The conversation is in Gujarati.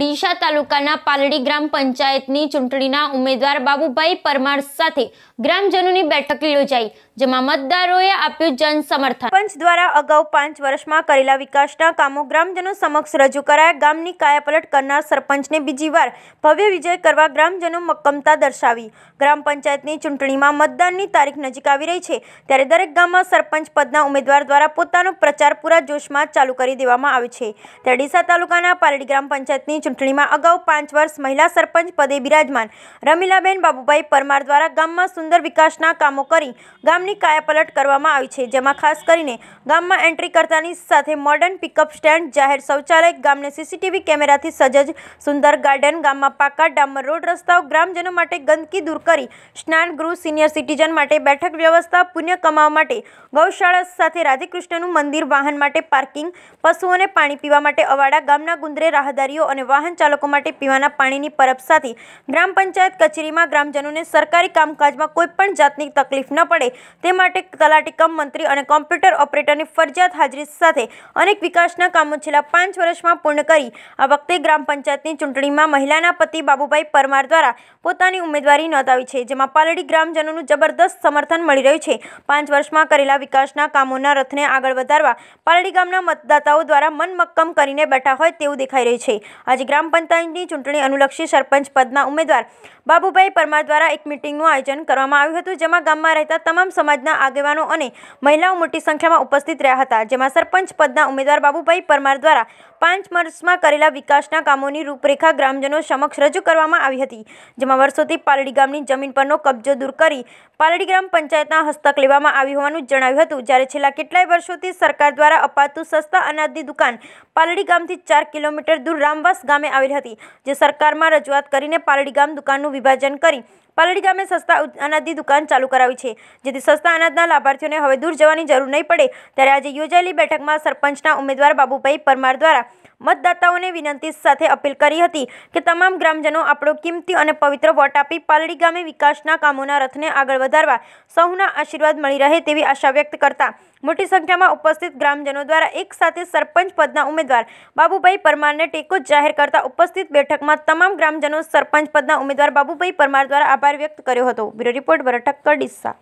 ડીસા તાલુકાના પાલડી ગ્રામ પંચાયતની ચૂંટણીના ઉમેદવાર બાબુભાઈ પરમાર સાથે ગ્રામજનોની બેઠક યોજાઈ જેમાં મતદારોએ આપ્યું જન સમર્થન પંચ દ્વારા અગાઉ પાંચ વર્ષમાં કરેલા વિકાસના કામો ગ્રામજનો સમક્ષ રજૂ કરાયા ગામની કાયાપલટ કરનાર સરપંચને બીજી વાર ભવ્ય વિજય કરવા ગ્રામજનો મક્કમતા દર્શાવી ગ્રામ પંચાયતની ચૂંટણીમાં મતદાનની તારીખ નજીક આવી રહી છે ત્યારે દરેક ગામમાં સરપંચ પદના ઉમેદવાર દ્વારા પોતાનો પ્રચાર પૂરા જોશમાં ચાલુ કરી દેવામાં આવે છે ત્યારે ડીસા તાલુકાના પાલડી ગ્રામ પંચાયતની ચૂંટણીમાં અગાઉ પાંચ વર્ષ મહિલા સરપંચ પદે બિરાજમાન રમીલાબેન બાબુભાઈ પરમાર દ્વારા ગામમાં સુંદર વિકાસના કામો કરી ગામની કાયાપલટ કરવામાં આવી છે જેમાં ખાસ કરીને ગામમાં એન્ટ્રી કરતાની સાથે મોડર્ન પિકઅપ સ્ટેન્ડ જાહેર શૌચાલય ગામને સીસીટીવી કેમેરાથી સજજ સુંદર ગાર્ડન ગામમાં પાકા ડામર રોડ રસ્તાઓ ગ્રામજનો માટે ગંદકી દૂર કરી સ્નાનગૃહ સિનિયર સિટીઝન માટે બેઠક વ્યવસ્થા પુણ્ય કમાવા માટે ગૌશાળા સાથે રાધેકૃષ્ણનું મંદિર વાહન માટે પાર્કિંગ પશુઓને પાણી પીવા માટે અવાડા ગામના ગુંદરે રાહદારીઓ અને વાહન ચાલકો માટે પીવાના પાણીની પરબ સાથે ગ્રામ પંચાયત કચેરીમાં ગ્રામજનોને સરકારી કામકાજમાં કોઈપણ જાતની તકલીફ ન પડે તે માટે તલાટી કમ મંત્રી અને કોમ્પ્યુટર ઓપરેટરની ફરજિયાત હાજરી સાથે અનેક વિકાસના કામો છેલ્લા પાંચ વર્ષમાં પૂર્ણ કરી આ વખતે ગ્રામ પંચાયતની ચૂંટણીમાં મહિલાના પતિ બાબુભાઈ પરમાર દ્વારા પોતાની ઉમેદવારી નોંધાવી છે જેમાં પાલડી ગ્રામજનોનું જબરદસ્ત સમર્થન મળી રહ્યું છે પાંચ વર્ષમાં કરેલા વિકાસના કામોના રથને આગળ વધારવા પાલડી ગામના મતદાતાઓ દ્વારા મનમક્કમ કરીને બેઠા હોય તેવું દેખાઈ રહ્યું છે આજે આજે ગ્રામ પંચાયતની ચૂંટણી અનુલક્ષી સરપંચ પદના ઉમેદવાર બાબુભાઈ પરમાર દ્વારા એક મિટિંગનું આયોજન કરવામાં આવ્યું હતું જેમાં ગામમાં રહેતા તમામ સમાજના આગેવાનો અને મહિલાઓ મોટી સંખ્યામાં ઉપસ્થિત રહ્યા હતા જેમાં સરપંચ પદના ઉમેદવાર બાબુભાઈ પરમાર દ્વારા પાંચ વર્ષમાં કરેલા વિકાસના કામોની રૂપરેખા ગ્રામજનો સમક્ષ રજૂ કરવામાં આવી હતી જેમાં વર્ષોથી પાલડી ગામની જમીન પરનો કબજો દૂર કરી પાલડી ગ્રામ પંચાયતના હસ્તક લેવામાં આવ્યું હોવાનું જણાવ્યું હતું જ્યારે છેલ્લા કેટલાય વર્ષોથી સરકાર દ્વારા અપાતું સસ્તા અનાજની દુકાન પાલડી ગામથી ચાર કિલોમીટર દૂર રામવાસ ગામે આવેલી હતી જે સરકારમાં રજૂઆત કરીને પાલડી ગામ દુકાનનું વિભાજન કરી પાલડી ગામે સસ્તા અનાજની દુકાન ચાલુ કરાવી છે જેથી સસ્તા અનાજના લાભાર્થીઓને હવે દૂર જવાની જરૂર નહીં પડે ત્યારે આજે યોજાયેલી બેઠકમાં સરપંચના ઉમેદવાર બાબુભાઈ પરમાર દ્વારા મતદાતાઓને વિનંતી સાથે અપીલ કરી હતી કે તમામ ગ્રામજનો આપણો કિંમતી અને પવિત્ર વોટ આપી પાલડી ગામે વિકાસના કામોના રથને આગળ વધારવા સૌના આશીર્વાદ મળી રહે તેવી આશા વ્યક્ત કરતા મોટી સંખ્યામાં ઉપસ્થિત ગ્રામજનો દ્વારા એક સાથે સરપંચ પદના ઉમેદવાર બાબુભાઈ પરમારને ટેકો જાહેર કરતા ઉપસ્થિત બેઠકમાં તમામ ગ્રામજનો સરપંચ પદના ઉમેદવાર બાબુભાઈ પરમાર દ્વારા આભાર વ્યક્ત કર્યો હતો બ્યુરો રિપોર્ટ ભરઠક્કર ડિસ્સા